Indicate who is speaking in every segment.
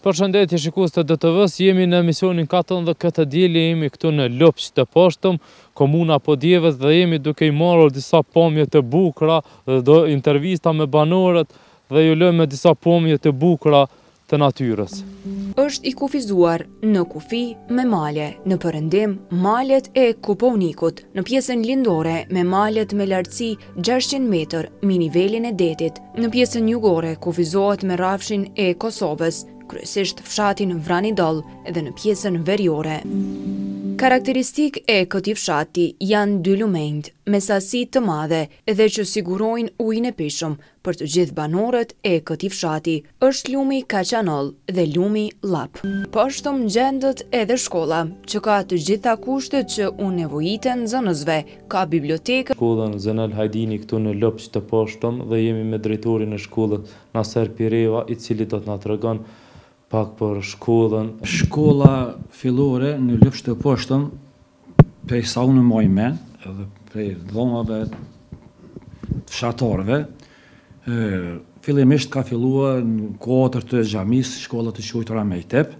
Speaker 1: Për shëndetje shikus të dtv jemi në emisionin 4 dhe këtë djeli jemi këtu në Lopq të poshtëm, komuna po djeves dhe jemi duke i marur disa pomje të bukra dhe do intervista me banorët dhe ju lëmë me disa pomje të bukra të natyres.
Speaker 2: Êshtë i kufizuar në kufi me male, në përëndim malet e kuponikut, në pjesën lindore me malet me lartësi 600 meter, minivelin e detit, në pjesën jugore kufizohet me rafshin e Kosovës, kryesisht fshati në Vrani Doll edhe në pjesën veriore. Karakteristik e këti fshati janë dy lumend, me sasi të madhe edhe që sigurojnë ujnë e pishëm për të gjithë banorët e këti fshati është lumi kaqanol dhe lumi lap. Po është më gjendët edhe shkolla, që ka të gjitha kushtet që unë nevojitën zënëzve, ka bibliotekë.
Speaker 1: Shkollën në hajdini këtu në lopë që të poshtëm dhe jemi me drejtori në shkollët Nasar Pireva, i cili
Speaker 3: do të nga të regonë pak për shkollën. Shkolla fillore në lëfsh të poshtëm, prej sa unë moj me, edhe prej dhomave të fshatarve, fillimisht ka fillua në kuatër të gjamis, shkollat të qujtëra me i tep,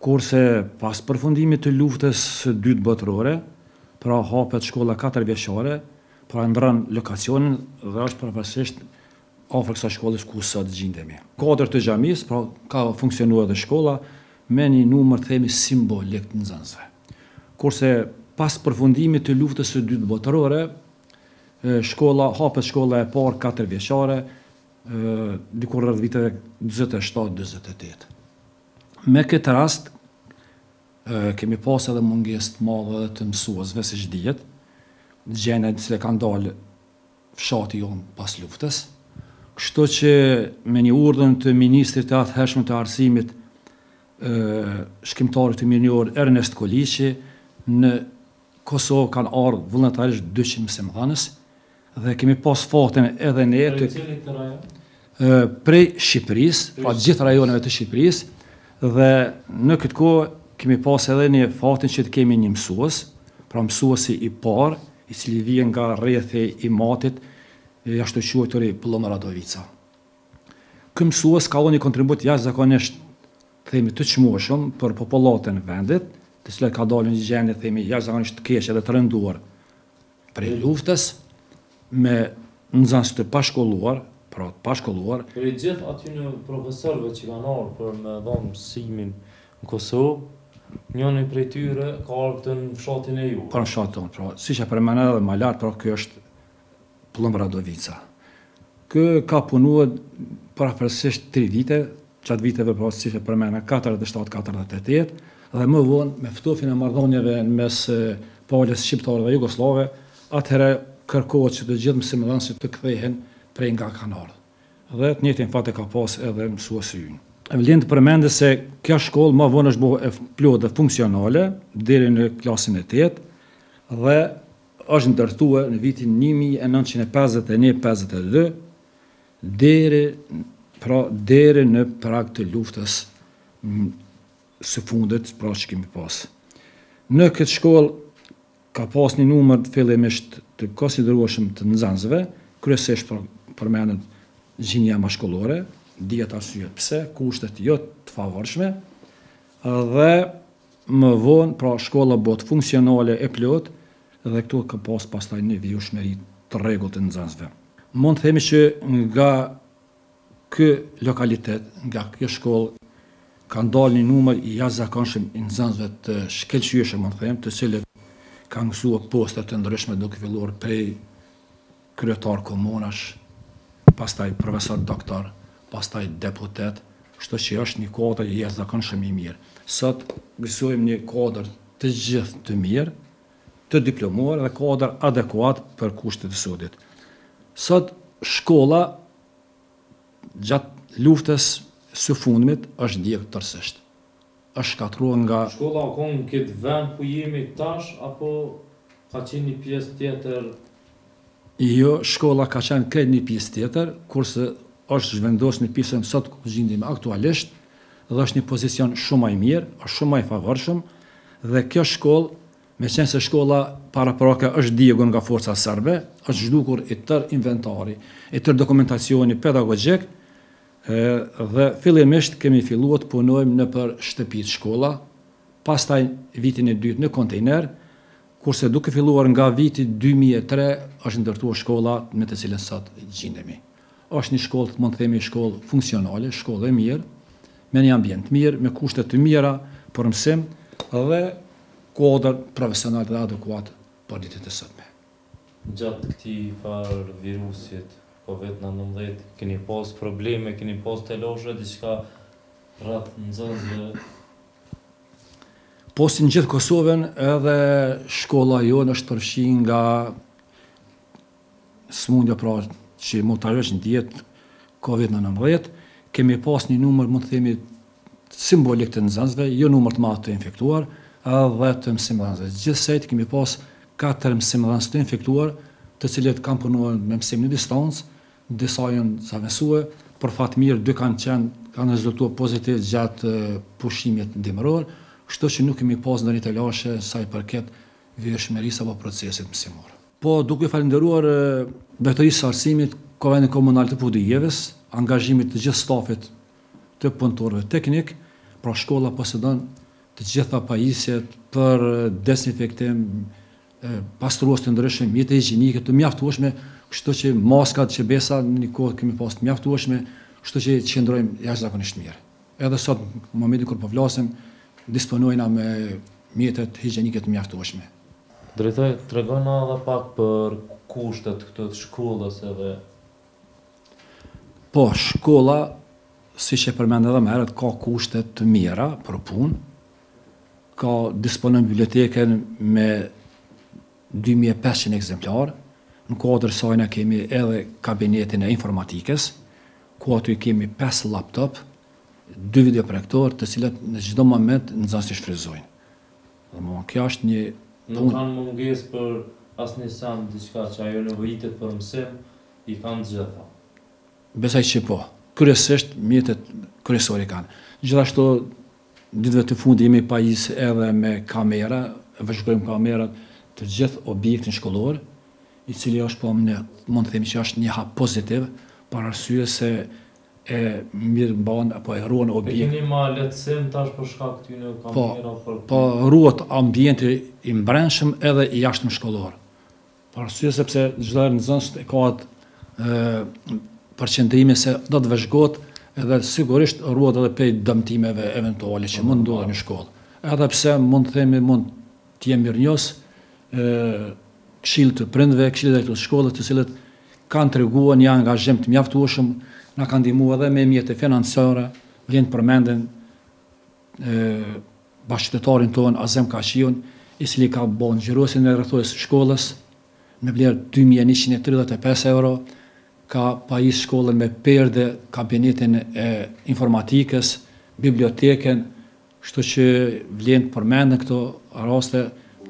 Speaker 3: kurse pas përfundimit të luftës së dytë botërore, pra hapet shkolla 4 vjeqare, pra ndërën lokacionin dhe është përfërsisht ofër kësa shkollës ku sot gjindemi. Kodër të gjamis, pra ka funksionuar dhe shkolla, me një numër themi simbolik të nëzënzve. Kurse pas përfundimit të luftës së dytë botërore, shkolla, hapës shkolla e parë 4 vjeqare, dikur rrëdhë viteve 27-28. Me këtë rast, kemi pas edhe munges të madhe dhe të mësuesve si shdijet, gjene cile kanë dalë fshati jonë pas luftës, Kështu që me një urdhën të ministrit të athëshmë të arsimit shkimtarit të mirënjohur Ernest Kolici, në Kosovë kanë ardhë vullnetarisht 200 mëse mëdhanës, dhe kemi pas fatën edhe ne të... Prej Shqipëris, pra gjithë rajoneve të Shqipëris, dhe në këtë kohë kemi pas edhe një fatin që të kemi një mësues, pra mësuesi i parë, i cili vijen nga rrethi i matit, e ashtë të quaj të rej Pëllëma Radovica. Këmësues ka dhe një kontribut jashtë zakonisht themi të çmueshëm për popolatën vendit, të cilët ka dalë një gjendje themi jashtë zakonisht të keshë edhe të rënduar për luftës me nëzansë të pashkolluar, pra të pashkolluar.
Speaker 1: Për i gjithë aty në profesorve që ka nërë për me dhonë mësimin në Kosovë, njënë prej tyre ka ardhur në fshatin e ju.
Speaker 3: Për në fshatin, pra, siç e për edhe pra kjo është Plomba Radovica. Kë ka punua prapërsisht 3 vite, qëtë viteve prapërsisht e përmena 47-48 dhe më vonë me fëtofin e mardonjeve në mes Paulis Shqiptar dhe Jugoslave, atëherë kërkohët që të gjithëm similansit të këthejhen prej nga kanard. Dhe të njëtë infate ka pas edhe në suosë rynë. E të përmendë se kja shkollë më vonë është bohë e plodë funksionale dhe në klasin e tjetë dhe është ndërtuar në vitin 1951-52 deri pra deri në prag të luftës së fundit pra që kemi pas. Në këtë shkollë ka pas një numër fillimisht të konsiderueshëm të nxënësve, kryesisht për përmendet gjinia maskullore, dieta syje pse kushtet jo të favorshme dhe më vonë pra shkolla bot funksionale e plotë dhe këtu ka pas pastaj një vijushmëri të rregullt të nxënësve. Mund të themi që nga ky lokalitet, nga kjo shkollë kanë dalë një numër i jashtëzakonshëm i të shkelqyëshë, mund të them, të cilët kanë ngjitur postet të ndryshme duke filluar prej kryetar komunash, pastaj profesor doktor, pastaj deputet, kështu që është një kodër i jashtëzakonshëm i mirë. Sot gëzojmë një kodër të gjithë të mirë të diplomuar dhe kodër adekuat për kushtet e sudit. Sot shkolla gjatë luftës së fundmit është ndjekë tërsisht. është katrua nga...
Speaker 1: Shkolla o konë në këtë vend ku jemi tash, apo ka qenë një pjesë tjetër?
Speaker 3: Jo, shkolla ka qenë këtë një pjesë tjetër, kurse është zhvendosë një pjesën sot ku gjindim aktualisht, dhe është një pozicion shumë i mirë, është shumë i favorshëm, dhe kjo shkollë me qenë se shkolla para prake është digun nga forca sërbe, është zhdukur i tër inventari, i tër dokumentacioni pedagogjek, dhe fillimisht kemi filluat punojmë në për shtëpit shkolla, pas taj vitin e dytë në kontejner, kurse duke filluar nga vitit 2003 është ndërtuar shkolla me të cilën sot gjindemi. Është një shkollë, mund të themi shkollë funksionale, shkollë e mirë, me një ambient mirë, me kushte të mira për mësim, dhe kodër profesional dhe adekuat për ditit e sotme.
Speaker 1: Gjatë këti farë virusit COVID-19, keni pas probleme, keni pas të loshe, diçka shka ratë në zëzë?
Speaker 3: në gjithë Kosovën edhe shkolla jo në është përfshin nga smundja pra që mund të arreshë në djetë COVID-19, kemi pas një numër, mund të themi, simbolik të nëzënzve, jo numër të matë të infektuar, edhe të mësimëdhënësve. Gjithë sejtë kemi pas 4 mësimëdhënës të infektuar, të cilët kam punuar me mësimë në distancë, disa jënë sa nësue, për fatë mirë, dy kanë qenë, kanë rezultuar pozitiv gjatë pushimit në dimëror, që nuk kemi pas në një të lashe sa i përket vjërshmeris apo procesit mësimor. Po, duke falinderuar dojtërisë së arsimit, kovajnë e komunal të pudijjeves, angazhimit të gjithë stafit të pëntorve teknik, pra shkolla posedon të gjitha pajisjet për desinfektim, pastruos të ndryshme, mjetë e gjenike, të mjaftuashme, kështë të që maskat që besa në një kohë këmi pas të mjaftuashme, kështë të që qëndrojmë e zakonisht mirë. Edhe sot, në momentin kërë përflasim, po disponojna me mjetët e të mjaftuashme.
Speaker 1: Drejtoj, të regona dhe pak për kushtet këtë të shkullës edhe?
Speaker 3: Po, shkulla, si që përmend edhe më erët, ka kushtet të mira për punë, ka disponën biblioteken me 2500 ekzemplar, në kodrë sajna kemi edhe kabinetin e informatikës, ku aty kemi 5 laptop, 2 videoprojektor, të cilët në gjithdo moment në zansi shfrizojnë. Dhe kjo është një... Nuk
Speaker 1: kanë munges për asë një samë, diçka që ajo në vëjitet për mësim, i kanë gjitha.
Speaker 3: Besaj që po, kërësisht mjetët kërësori kanë. Gjithashtu ditëve të fundit jemi pajis edhe me kamera, vëzhgojmë kamerat të gjithë objektin shkollor, i cili është po në mund të themi që është një hap pozitiv për arsye se e mirë mban apo e ruan objektin. E
Speaker 1: kemi më lehtësim tash për shkak të po, po, kamerave për po, po
Speaker 3: ruat ambienti i mbrenshëm edhe i jashtëm shkollor. Për arsye sepse çdo rrezon e ka atë përqendrimi se do të vëzhgohet edhe sigurisht rruat edhe pej dëmtimeve eventuale që mund duhet një shkollë. Edhe pse mund të themi mund të jemi mirë njës këshilë të prindve, këshilë dhe të shkollët të cilët kanë të reguar një angazhim të mjaftuashëm, në kanë dimua dhe me mjetë e financëra, vjenë të përmendin bashkëtetarin tonë, Azem Kashion, i sili ka bon gjërosin e rëthojës shkollës, me blerë 2135 euro, ka pa i shkollën me perde, kabinetin e informatikës, biblioteken, shtu që vlenë përmendën këto raste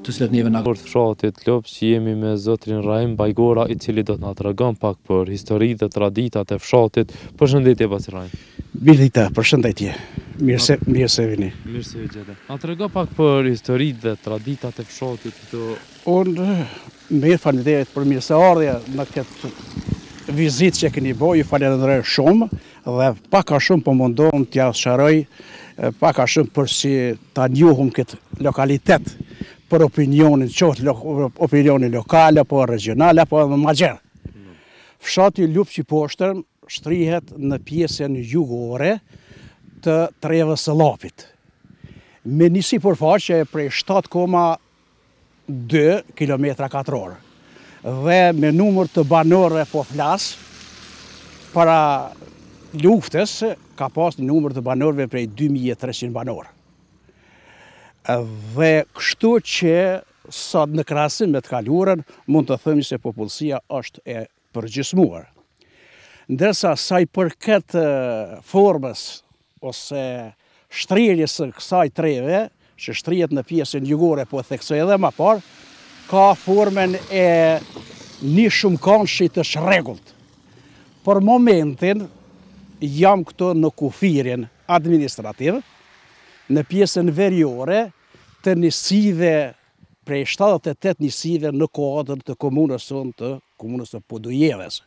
Speaker 3: të sletë njëve në agorë. të fshatë të që jemi me zotrin Raim Bajgora, i cili
Speaker 1: do të nga të regon pak për histori dhe traditat e fshatit. për shëndet e basi Raim.
Speaker 2: Mirë dita, për shëndet e Mirëse Mirë se vini. Mirë se vini. Nga të pak për histori dhe traditat e fshatët të... Unë, mirë fanideret për mirë se ardhja në këtë vizit që keni boj, ju falen dhe shumë, dhe pak shumë për po mundohëm të jasë sharoj, pak shumë për si të njuhëm këtë lokalitet, për opinionin qëtë, opinionin lokal, apo regional, apo edhe më gjerë. Fshati lupë që poshtërën shtrihet në pjesën jugore të treve së lapit. Me njësi përfaqe prej 7,2 km katrorë dhe me numër të banorëve po flas para luftës ka pas një numër të banorëve prej 2300 banorë. Dhe kështu që sot në krasim me të kaluarën mund të themi se popullësia është e përgjysmuar. Ndërsa sa i përket formës ose shtrirjes së kësaj treve, që shtrijet në pjesën jugore po e theksoj edhe ma parë, ka formen e një shumë kanë të shregullt. Por momentin jam këto në kufirin administrativë, në pjesën verjore të një sidhe, prej 78 një sidhe në kodën të komunës sënë të komunës të podujeves.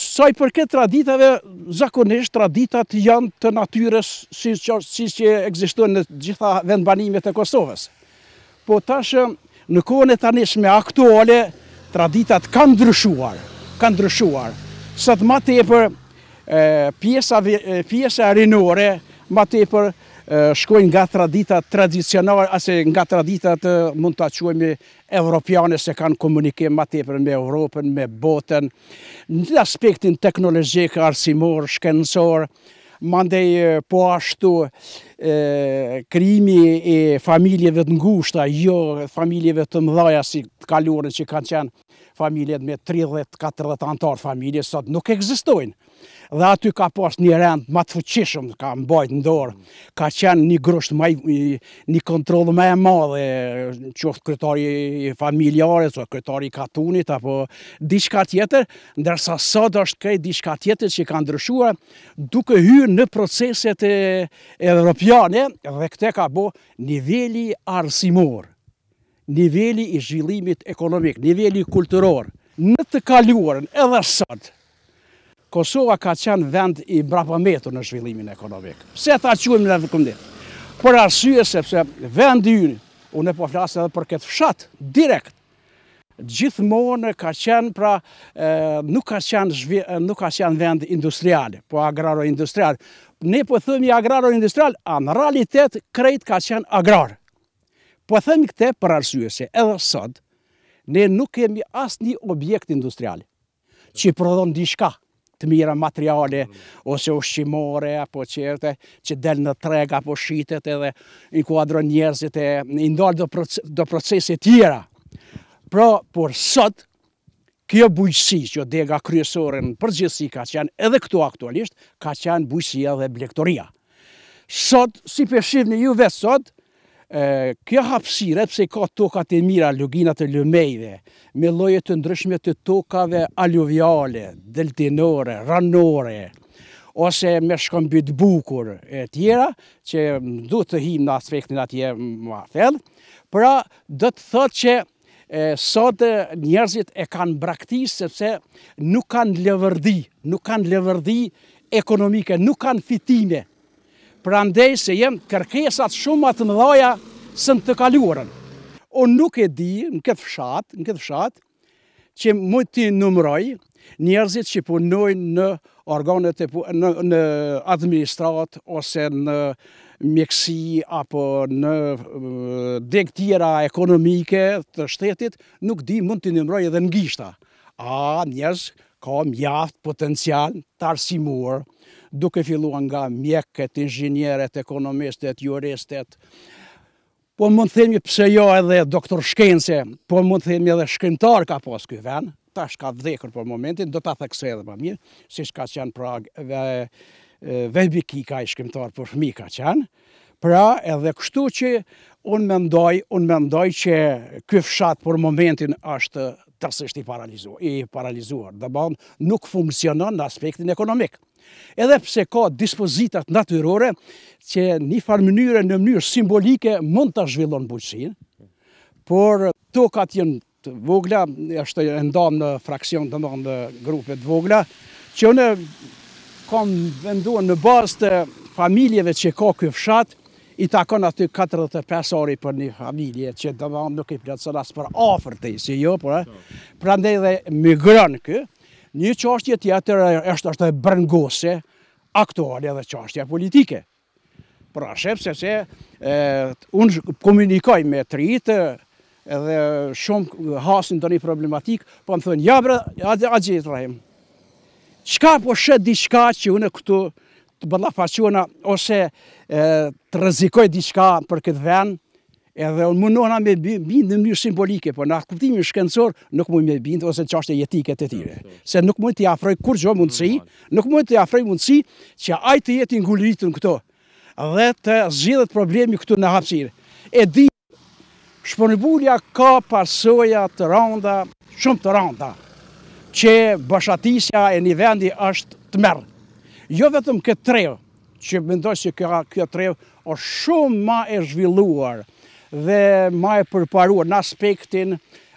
Speaker 2: Saj për këtë traditave, zakonisht traditat janë të natyres si që egzistuën në gjitha vendbanimet e Kosovës. Po tashë në kone të anishme aktuale, traditat kanë ndryshuar, kanë ndryshuar. Sëtë ma tepër, pjesë arinore, ma tepër, shkojnë nga traditat tradicionar, ase nga traditat mund të aqojmë evropiane se kanë komunikim ma tepër me Europën, me botën, në aspektin teknologjik, arsimor, shkenësor, mandej po ashtu e, krimi e familjeve të ngushta, jo familjeve të mëdhaja si të kalurën që kanë qenë familjet me 30-40 antarë familje, sot nuk egzistojnë dhe aty ka pas një rend ma të fëqishëm, ka mbajt në dorë, ka qenë një grusht, një kontrol me e madhe, qoftë kryetari familjare, so kretari katunit, apo diçka tjetër, ndërsa sot është kaj diçka tjetër që ka ndryshua, duke hyrë në proceset e evropiane, dhe këte ka bo nivelli arsimor, nivelli i zhvillimit ekonomik, nivelli kulturor, në të kaluarën edhe sotë, Kosova ka qenë vend i brapametur në zhvillimin ekonomik. Pse ta quim në vëkëndim? Për arsye sepse vend i unë, unë e po flasë edhe për këtë fshat, direkt, gjithmonë ka qenë pra nuk ka qenë nuk ka qenë vend industriale, po agraro industrial. Ne po themi agraro industrial, a në realitet krejt ka qenë agrar. Po thëmi këtë për arsye se edhe sot ne nuk kemi asnjë objekt industrial që prodhon diçka të mira materiale, ose ushqimore, apo qerte, që del në treg, apo shitet edhe në kuadron njerëzit e ndalë do procesit tjera. Pra, por sot, kjo bujësi që o jo dega kryesore në përgjithsi ka qenë edhe këtu aktualisht, ka qenë bujësia dhe blektoria. Sot, si përshivë në ju vetë sot, kjo hapsire, pëse ka tokat e mira, luginat e lumejve, me lojet të ndryshme të tokave aluviale, deltinore, ranore, ose me shkombit bukur e tjera, që du të him në aspektin atje më afel, pra dhe të thot që sot njerëzit e kanë braktis, sepse nuk kanë levërdi, nuk kanë levërdi ekonomike, nuk kanë fitime, pra ndej se jenë kërkesat shumë atë më dhoja së në të kaluarën. O nuk e di në këtë fshat, në këtë fshat, që mund të numëroj njerëzit që punojnë në organet e në, në administrat ose në mjekësi apo në deg tjera ekonomike të shtetit, nuk di mund të numëroj edhe në gishta. A, njerëz ka mjaft potencial të arsimuar, duke filluan nga mjekët, inxhinierët, ekonomistët, juristët. Po mund të themi pse jo edhe doktor shkence, po mund të themi edhe shkrimtar ka pas ky vend. Tash ka vdekur për momentin, do ta theksoj edhe për mirë, si shka qenë pra vebi ki ka i shkrimtar për fëmijë ka qenë. Pra edhe kështu që unë mendoj, unë mendoj që ky fshat për momentin është tërsisht i paralizuar, i paralizuar, dhe banë nuk funksionon në aspektin ekonomikë edhe pse ka dispozitat natyrore që një farë mënyre në mënyrë simbolike mund të zhvillon bujqësin, por tokat jenë të vogla, është e ndonë në fraksion të ndonë në grupet të vogla, që në kom venduar në bazë të familjeve që ka kjo fshat, i takon aty 45 ori për një familje që të nuk i plëtsën asë për afer si jo, për eh, po. pra ndaj dhe migrën kjo, Një qashtje tjetër është është e brëngose aktuale edhe qashtja politike. Pra shepë se se unë komunikoj me të rritë edhe shumë hasin të një problematikë, po më thënë, ja bre, a gjithë rrahim, qka po shetë diqka që unë këtu të bëllafasjona ose të rëzikoj diqka për këtë venë, edhe unë mundohna me bindë në mënyrë simbolike, por në atë kuptimin shkencor nuk mund me bindë ose çështje jetike të tjera. Se nuk mund t'i afroj kurrë mundësi, nuk mund t'i afroj mundësi që ai të jetë ngulitur këto dhe të zgjidhet problemi këtu në hapësirë. E di Shpërnëbulja ka pasoja të randa, shumë të randa, që bashatisja e një vendi është të merë. Jo vetëm këtë trevë, që mendoj se si këtë trevë është shumë ma e zhvilluarë, dhe ma e përparuar në aspektin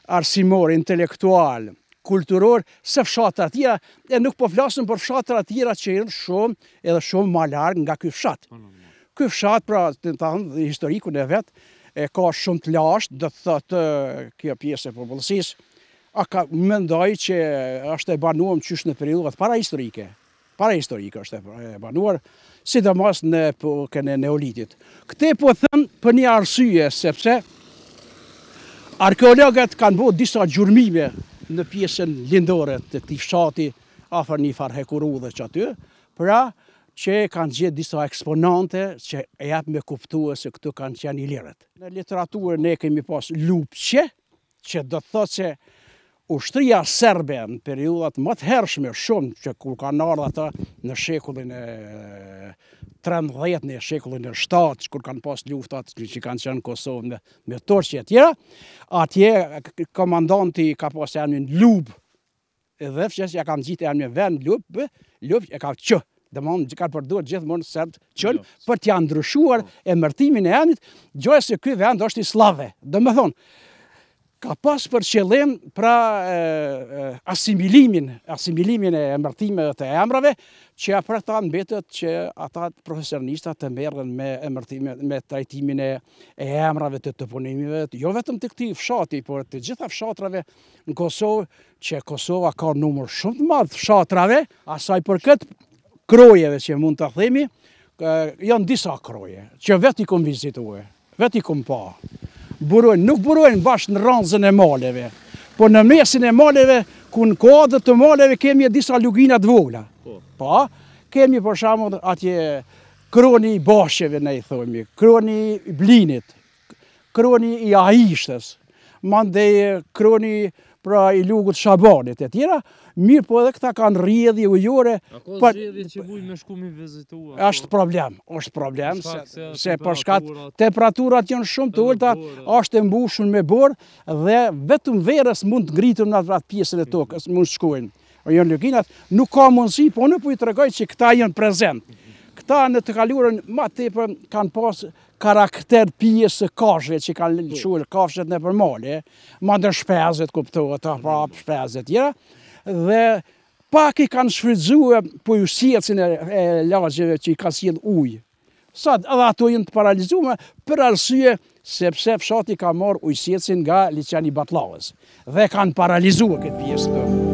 Speaker 2: arsimor, intelektual, kulturor, se fshatë atyra, e nuk po flasën për fshatë tjera që jenë shumë edhe shumë ma largë nga këj fshatë. Po, këj fshatë, pra, të në tanë dhe historiku në vetë, e ka shumë të lashtë, dhe të thëtë kjo pjesë e popullësisë, a ka më që është e banuam qysh në periudhët para historike, para historike është e banuar, sidomos në epokën e neolitit. Këte po thënë për një arsye, sepse arkeologët kanë bo disa gjurmime në pjesën lindore të këti fshati, afer një farhekurudhe hekuru dhe që aty, pra që kanë gjithë disa eksponante që e jatë me kuptua se këtu kanë qenë i lirët. Në literaturë ne kemi pas lupë që, që do të thotë që ushtria serbe në periudat më të hershme shumë që kur kanë ardhur ata në shekullin e 13 në shekullin e 7 kur kanë pas luftat që kanë qenë në Kosovë me, me torçi etj. Atje komandanti ka pas janë lub edhe fshes ja kanë gjithë janë në vend lub lub e ka që dhe di në gjithë përduar gjithmonë sërbë qënë jo. për t'ja ndryshuar emërtimin po. e emit, gjojë se këj vend është i slave. Dhe më thonë, ka pas për qëllim pra asimilimin, asimilimin e emërtimeve të emrave, që a pra ta që ata profesionista të mërën me, me trajtimin e emrave të të punimive, jo vetëm të këti fshati, por të gjitha fshatrave në Kosovë, që Kosova ka numër shumë të madhë fshatrave, asaj për këtë krojeve që mund të themi, janë disa kroje, që vetë i kom vizituë, vetë i kom pa burojnë, nuk burojnë bashkë në ranzën e maleve, po në mesin e maleve, ku në kodët të maleve, kemi e disa luginat dvogla. Pa, po. po, kemi për shamë atje kroni i bashkëve, ne i thomi, kroni i blinit, kroni i ahishtës, mande kroni i pra i lugut shabanit e tjera, mirë po edhe këta kanë rrjedhje ujore. A ko
Speaker 1: zhjedhje që vuj me shku mi vizitua?
Speaker 2: Ashtë problem, është problem, se, përshkat temperaturat janë shumë të ullëta, ashtë e mbushun me borë dhe vetëm verës mund të ngritur në atë pjesën e tokës, mund të shkojnë. O jenë nuk ka mundësi, po në pujtë po regoj që këta janë prezentë këta në të kaluarën ma të tepër kanë pas karakter pjesë të kafshëve që kanë po. lëshuar kafshët në përmali, ma në shpezet, kuptuar, të hapë mm. shpezet, tjera, dhe pak i kanë shfridzua për ju e, lagjeve që i ka sjell ujë. Sa edhe ato jenë të paralizume për arsye sepse fshati ka marrë ujë nga liçani Batllavës dhe kanë paralizuar këtë pjesë të. Tërë.